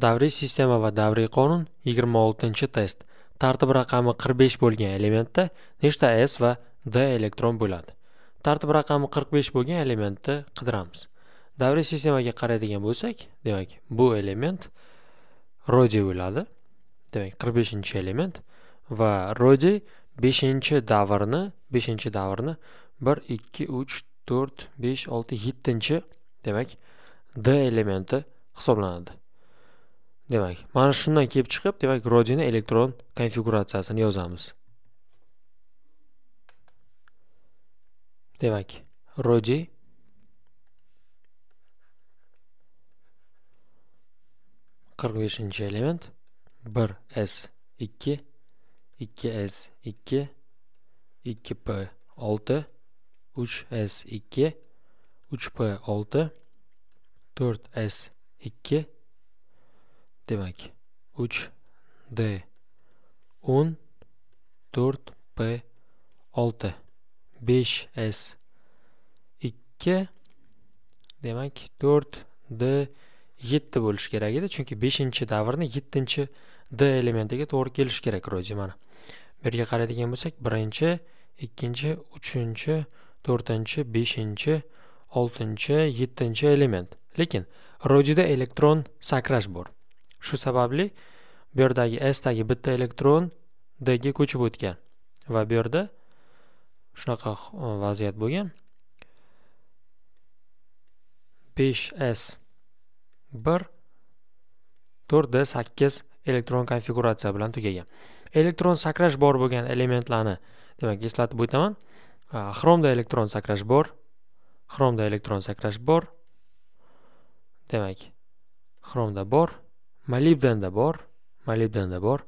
davriy sistema va davriy qonun 26 test tartib raqami 45 bo'lgan elementda nechta s va d elektron bo'ladi tartib raqami 45 bo'lgan elementni qidiramiz davriy sistemaga qaraydigan bo'lsak demak bu element rodi bo'ladi demak 45 element va rodi 5 davrni 5 davrni 1 2 3 4 5 6 7 chi demak d elementi hisoblanadi demak mana shundan kelib chiqib demak rodina elektron konfiguratsiyasini yozamiz demak rodi qirq beshinchi element bir s ikki ikki s ikki ikki p olti uch s ikki uch p olti to'rt s ikki demak 3d 10 4p 6 5s 2 demak 4d 7 bo'lishi kerak edi chunki 5 davrni 7 d elementiga to'g'ri kelish kerak ro'ji mana bu yerga qaraydigan bo'lsak 4-chi, 5-chi, 6-chi, 7-chi element lekin rojida elektron sakrash bor shu sababli bu yerdagi s dagi bitta elektron dga ko'chib o'tgan va bu yerda shunaqa e, vaziyat bo'lgan 5s 1 4d8 elektron konfiguratsiya bilan tugagan elektron sakrash bor bo'lgan elementlarni demak eslatib o'taman e, xromda elektron sakrash bor xromda elektron sakrash bor demak xromda bor molibdanda bor molibdanda bor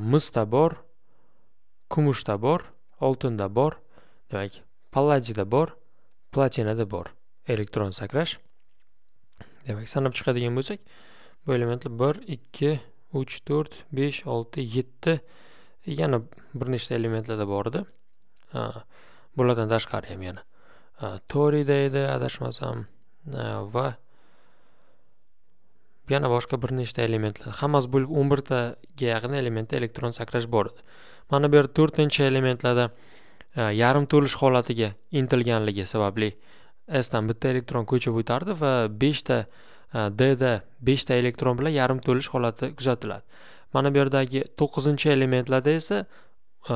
misda bor kumushda bor oltinda bor demak palladiyda bor platinada bor elektron sakrash demak sanab chiqadigan bo'lsak bu elementlar bir ikki uch to'rt besh olti yetti yana bir nechta elementlarda bor edi bulardan tashqari ham yana toriyda edi adashmasam va yana boshqa bir nechta elementlar hammasi bo'lib o'n birtaga yaqin elementda elektron sakrash bor edi mana bu yerda to'rtinchi elementlarda e, yarim to'lish holatiga intilganligi sababli s dan bitta elektron ko'chib o'tardi va beshta e, d da beshta elektron bilan yarim to'lish holati kuzatiladi mana bu yerdagi to'qqizinchi elementlarda esa e,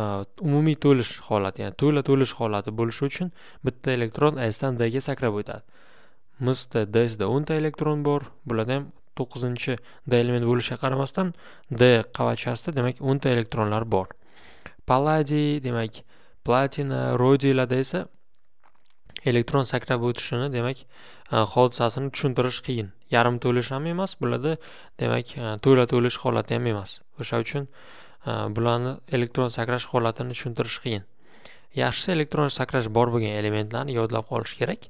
umumiy to'lish holati ya'ni to'la to'lish holati bo'lishi uchun bitta elektron s dan d ga sakrab o'tadi misda dsda o'nta elektron bor bularda ham to'qqizinchi d element bo'lishiga qaramasdan d qavachasida demak o'nta elektronlar bor palladiy demak platina rodiylarda esa elektron sakrab o'tishini demak e, hodisasini tushuntirish qiyin yarim to'lish ham emas bularda demak e, to'la to'lish holati ham emas o'sha uchun e, bularni elektron sakrash holatini tushuntirish qiyin yaxshisi elektron sakrash bor bo'lgan elementlarni yodlab qolish kerak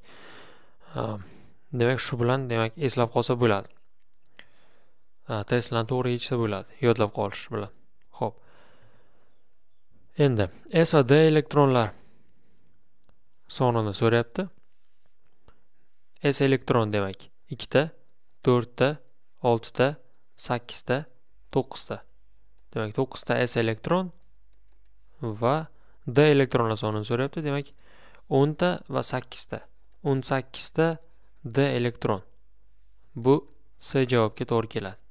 demak shu bilan demak eslab qolsa bo'ladi testlarni to'g'ri yechsa bo'ladi yodlab qolish bilan ho'p endi s va d elektronlar sonini so'rayapti s elektron demak ikkita to'rtta oltita sakkizta to'qqizta demak to'qqizta s elektron va d elektronlar sonini e so'rayapti demak o'nta va sakkizta o'n sakkizta d elektron bu s javobga to'g'ri keladi